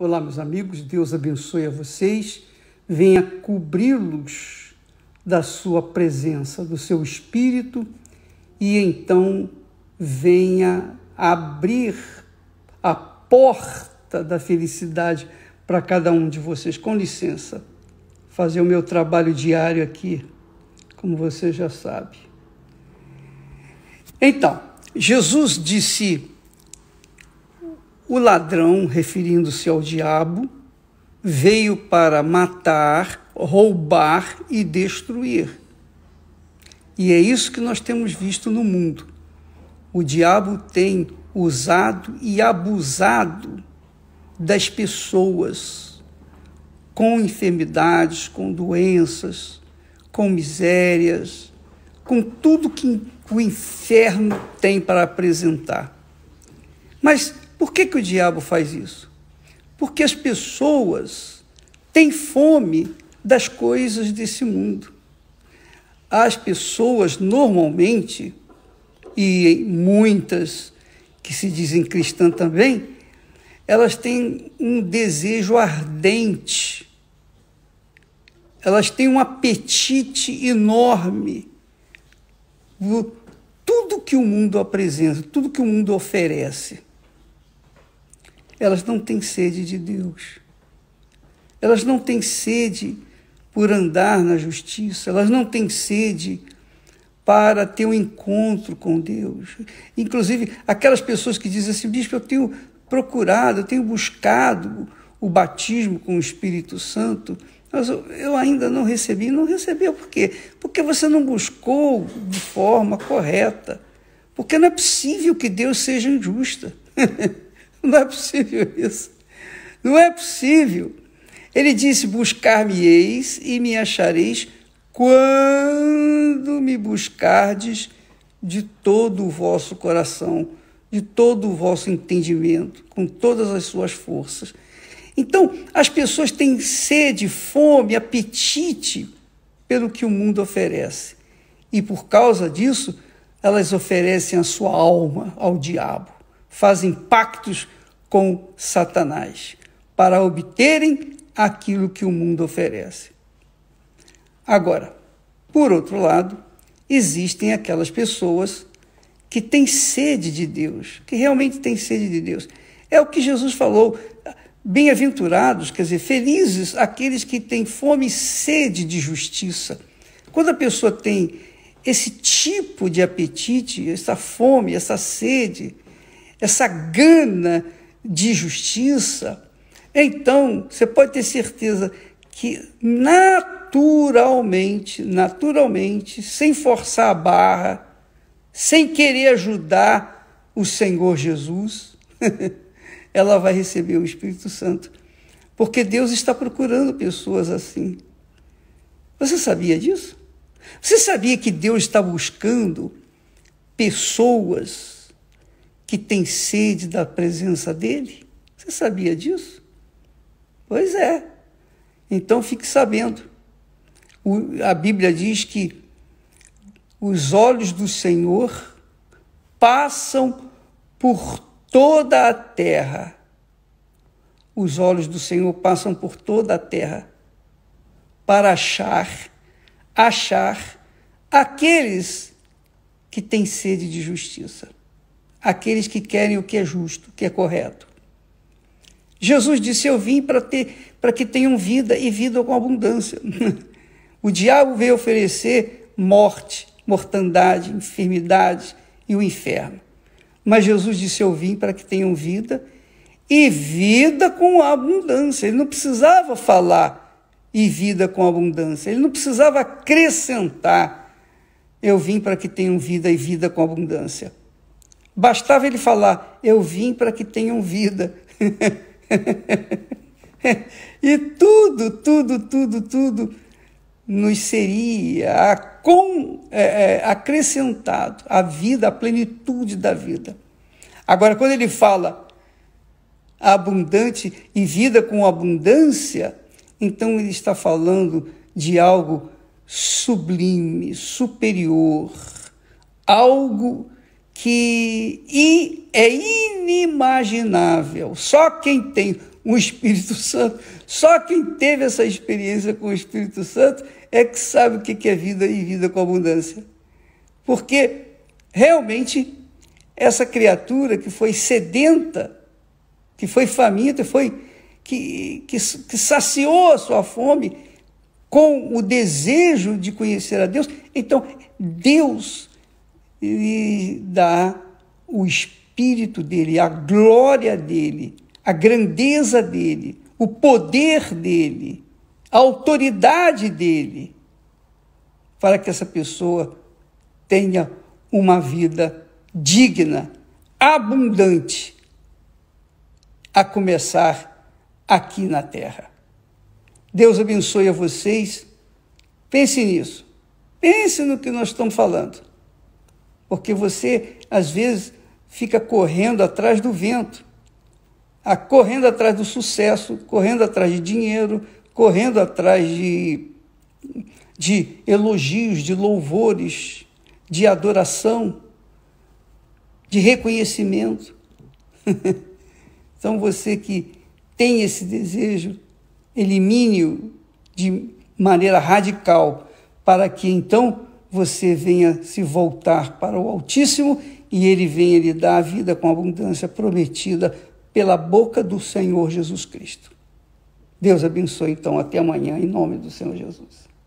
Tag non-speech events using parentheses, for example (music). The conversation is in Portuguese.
Olá, meus amigos, Deus abençoe a vocês, venha cobri-los da sua presença, do seu espírito e então venha abrir a porta da felicidade para cada um de vocês. Com licença, fazer o meu trabalho diário aqui, como você já sabe. Então, Jesus disse o ladrão, referindo-se ao diabo, veio para matar, roubar e destruir. E é isso que nós temos visto no mundo. O diabo tem usado e abusado das pessoas com enfermidades, com doenças, com misérias, com tudo que o inferno tem para apresentar. Mas por que, que o diabo faz isso? Porque as pessoas têm fome das coisas desse mundo. As pessoas normalmente, e muitas que se dizem cristãs também, elas têm um desejo ardente, elas têm um apetite enorme por tudo que o mundo apresenta, tudo que o mundo oferece elas não têm sede de Deus. Elas não têm sede por andar na justiça, elas não têm sede para ter um encontro com Deus. Inclusive, aquelas pessoas que dizem assim, bispo, eu tenho procurado, eu tenho buscado o batismo com o Espírito Santo, mas eu ainda não recebi. Não recebeu por quê? Porque você não buscou de forma correta. Porque não é possível que Deus seja injusta. (laughs) Não é possível isso. Não é possível. Ele disse: Buscar-me-eis e me achareis quando me buscardes de todo o vosso coração, de todo o vosso entendimento, com todas as suas forças. Então, as pessoas têm sede, fome, apetite pelo que o mundo oferece. E por causa disso, elas oferecem a sua alma ao diabo, fazem pactos com Satanás para obterem aquilo que o mundo oferece. Agora, por outro lado, existem aquelas pessoas que têm sede de Deus, que realmente têm sede de Deus. É o que Jesus falou: bem-aventurados, quer dizer, felizes aqueles que têm fome e sede de justiça. Quando a pessoa tem esse tipo de apetite, essa fome, essa sede, essa gana de justiça, então você pode ter certeza que naturalmente, naturalmente, sem forçar a barra, sem querer ajudar o Senhor Jesus, (laughs) ela vai receber o Espírito Santo. Porque Deus está procurando pessoas assim. Você sabia disso? Você sabia que Deus está buscando pessoas que tem sede da presença dele? Você sabia disso? Pois é. Então fique sabendo. O, a Bíblia diz que os olhos do Senhor passam por toda a terra. Os olhos do Senhor passam por toda a terra para achar, achar aqueles que têm sede de justiça aqueles que querem o que é justo, o que é correto. Jesus disse: Eu vim para ter para que tenham vida e vida com abundância. (laughs) o diabo veio oferecer morte, mortandade, enfermidade e o inferno. Mas Jesus disse: Eu vim para que tenham vida e vida com abundância. Ele não precisava falar e vida com abundância. Ele não precisava acrescentar. Eu vim para que tenham vida e vida com abundância. Bastava ele falar: Eu vim para que tenham vida. (laughs) e tudo, tudo, tudo, tudo nos seria com, é, é, acrescentado a vida, a plenitude da vida. Agora, quando ele fala abundante e vida com abundância, então ele está falando de algo sublime, superior, algo que é inimaginável. Só quem tem o Espírito Santo, só quem teve essa experiência com o Espírito Santo é que sabe o que é vida e vida com abundância. Porque realmente essa criatura que foi sedenta, que foi faminta, foi que, que, que saciou a sua fome com o desejo de conhecer a Deus, então Deus lhe dá o espírito dele, a glória dele, a grandeza dele, o poder dele, a autoridade dele, para que essa pessoa tenha uma vida digna, abundante, a começar aqui na terra. Deus abençoe a vocês. Pense nisso. Pense no que nós estamos falando porque você às vezes fica correndo atrás do vento, ah, correndo atrás do sucesso, correndo atrás de dinheiro, correndo atrás de, de elogios, de louvores, de adoração, de reconhecimento. (laughs) então você que tem esse desejo, elimine-o de maneira radical, para que então você venha se voltar para o Altíssimo e ele venha lhe dar a vida com a abundância prometida pela boca do Senhor Jesus Cristo. Deus abençoe, então, até amanhã, em nome do Senhor Jesus.